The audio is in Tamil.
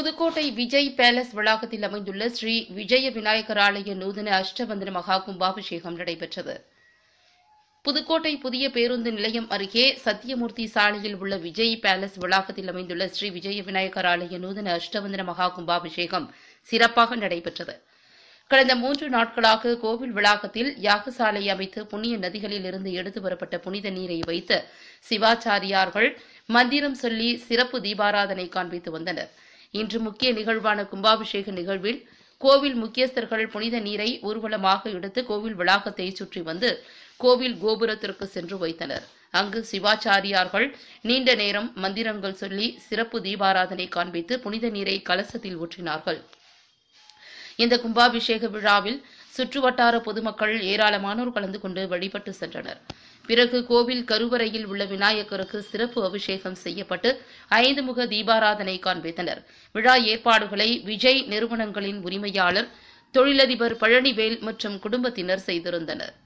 புதுக்கோட்டை விஜய் பேலஸ் வளாகத்தில் அமைந்துள்ள ஸ்ரீ விஜய விநாயகர் ஆலய நூதன அஷ்டவந்தன மகா கும்பாபிஷேகம் நடைபெற்றது புதுக்கோட்டை புதிய பேருந்து நிலையம் அருகே சத்தியமூர்த்தி சாலையில் உள்ள விஜய் பேலஸ் வளாகத்தில் அமைந்துள்ள ஸ்ரீ விஜய விநாயகர் ஆலய நூதன அஷ்டவந்தன மகா கும்பாபிஷேகம் சிறப்பாக நடைபெற்றது கடந்த மூன்று நாட்களாக கோவில் வளாகத்தில் யாகசாலை அமைத்து புண்ணிய நதிகளில் இருந்து எடுத்து வரப்பட்ட புனித நீரை வைத்து சிவாச்சாரியார்கள் மந்திரம் சொல்லி சிறப்பு தீபாராதனை காண்பித்து வந்தனர் இன்று முக்கிய நிகழ்வான கும்பாபிஷேக நிகழ்வில் கோவில் முக்கியஸ்தர்கள் புனித நீரை ஊர்வலமாக எடுத்து கோவில் வளாகத்தை சுற்றி வந்து கோவில் கோபுரத்திற்கு சென்று வைத்தனர் அங்கு சிவாச்சாரியார்கள் நீண்ட நேரம் மந்திரங்கள் சொல்லி சிறப்பு தீபாராதனை காண்பித்து புனித நீரை கலசத்தில் ஊற்றினார்கள் இந்த கும்பாபிஷேக விழாவில் சுற்றுவட்டார பொதுமக்கள் ஏராளமானோர் கலந்து கொண்டு வழிபட்டு சென்றனர் பிறகு கோவில் கருவறையில் உள்ள விநாயகருக்கு சிறப்பு அபிஷேகம் செய்யப்பட்டு ஐந்து முக தீபாராதனை காண்பித்தனர் விழா ஏற்பாடுகளை விஜய் நிறுவனங்களின் உரிமையாளர் தொழிலதிபர் பழனிவேல் மற்றும் குடும்பத்தினர் செய்திருந்தனர்